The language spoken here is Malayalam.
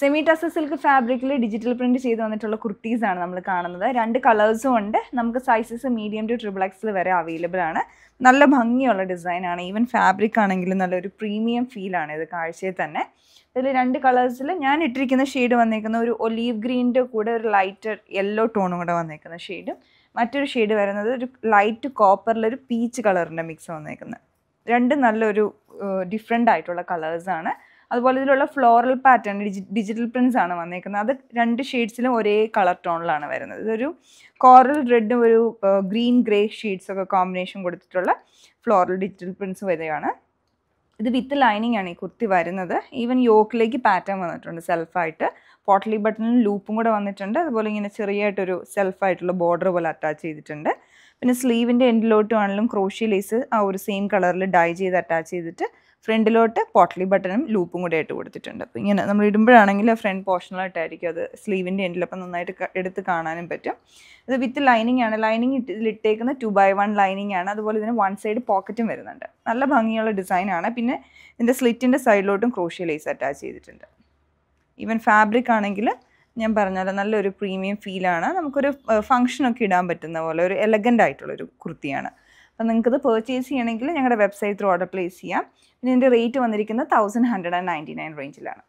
സെമി ടസ സിൽക്ക് ഫാബ്രിക്കിൽ ഡിജിറ്റൽ പ്രിന്റ് ചെയ്ത് വന്നിട്ടുള്ള കുർത്തീസാണ് നമ്മൾ കാണുന്നത് രണ്ട് കളേഴ്സും ഉണ്ട് നമുക്ക് സൈസസ് മീഡിയം ടു ട്രിപ്പിൾ എക്സിൽ വരെ അവൈലബിൾ ആണ് നല്ല ഭംഗിയുള്ള ഡിസൈനാണ് ഈവൻ ഫാബ്രിക് ആണെങ്കിലും നല്ലൊരു പ്രീമിയം ഫീൽ ആണ് ഇത് കാഴ്ചയിൽ തന്നെ ഇതിൽ രണ്ട് കളേഴ്സിൽ ഞാൻ ഇട്ടിരിക്കുന്ന ഷെയ്ഡ് വന്നേക്കുന്ന ഒരു ഒലീവ് ഗ്രീനിൻ്റെ കൂടെ ഒരു ലൈറ്റർ യെല്ലോ ടോണും കൂടെ വന്നേക്കുന്ന ഷെയ്ഡും മറ്റൊരു ഷെയ്ഡ് വരുന്നത് ഒരു ലൈറ്റ് കോപ്പറിലൊരു പീച്ച് കളറിൻ്റെ മിക്സ് വന്നേക്കുന്നത് രണ്ട് നല്ലൊരു ഡിഫറെൻ്റ് ആയിട്ടുള്ള കളേഴ്സാണ് അതുപോലെ ഇതിലുള്ള ഫ്ലോറൽ പാറ്റേൺ ഡിജിറ്റൽ പ്രിൻസ് ആണ് വന്നേക്കുന്നത് അത് രണ്ട് ഷെയ്ഡ്സിലും ഒരേ കളർ ടോണിലാണ് വരുന്നത് ഇതൊരു കോറൽ റെഡും ഒരു ഗ്രീൻ ഗ്രേ ഷെയ്ഡ്സ് ഒക്കെ കോമ്പിനേഷൻ കൊടുത്തിട്ടുള്ള ഫ്ലോറൽ ഡിജിറ്റൽ പ്രിൻസ് വരികയാണ് ഇത് വിത്ത് ലൈനിങ് ആണ് ഈ കുർത്തി വരുന്നത് ഈവൻ യോക്കിലേക്ക് പാറ്റേൺ വന്നിട്ടുണ്ട് സെൽഫായിട്ട് പോട്ടലി ബട്ടണിൽ ലൂപ്പും കൂടെ വന്നിട്ടുണ്ട് അതുപോലെ ഇങ്ങനെ ചെറിയായിട്ടൊരു സെൽഫായിട്ടുള്ള ബോർഡർ പോലെ അറ്റാച്ച് ചെയ്തിട്ടുണ്ട് പിന്നെ സ്ലീവിൻ്റെ എൻഡിലോട്ടും ആണെങ്കിലും ക്രോഷ്യ ലേസ് ആ ഒരു സെയിം കളറിൽ ഡൈ ചെയ്ത് അറ്റാച്ച് ചെയ്തിട്ട് ഫ്രണ്ടിലോട്ട് പോട്ടലി ബട്ടണും ലൂപ്പും കൂടെ ആയിട്ട് കൊടുത്തിട്ടുണ്ട് അപ്പോൾ ഇങ്ങനെ നമ്മൾ ഇടുമ്പോഴാണെങ്കിൽ ഫ്രണ്ട് പോർഷനിലായിട്ടായിരിക്കും അത് സ്ലീവിൻ്റെ എൻഡിൽ അപ്പം നന്നായിട്ട് എടുത്ത് കാണാനും പറ്റും ഇത് വിത്ത് ലൈനിങ് ആണ് ലൈനിങ് ഇതിലിട്ടേക്കുന്ന ടു ബൈ വൺ ലൈനിങ് ആണ് അതുപോലെ ഇതിന് വൺ സൈഡ് പോക്കറ്റും വരുന്നുണ്ട് നല്ല ഭംഗിയുള്ള ഡിസൈനാണ് പിന്നെ ഇതിൻ്റെ സ്ലിറ്റിൻ്റെ സൈഡിലോട്ടും ക്രോഷ്യ ലേസ് അറ്റാച്ച് ചെയ്തിട്ടുണ്ട് ഈവൻ ഫാബ്രിക് ആണെങ്കിൽ ഞാൻ പറഞ്ഞാലും നല്ലൊരു പ്രീമിയം ഫീലാണ് നമുക്കൊരു ഫംഗ്ഷനൊക്കെ ഇടാൻ പറ്റുന്ന പോലെ ഒരു എലഗൻ്റ് ആയിട്ടുള്ളൊരു കുർത്തിയാണ് അപ്പോൾ നിങ്ങൾക്കത് പേർച്ചേസ് ചെയ്യണമെങ്കിൽ ഞങ്ങളുടെ വെബ്സൈറ്റ് ത്രൂ ഓർഡർ പ്ലേസ് ചെയ്യാം പിന്നെ ഇതിൻ്റെ റേറ്റ് വന്നിരിക്കുന്നത് thousand hundred and ninety nine റേഞ്ചിലാണ്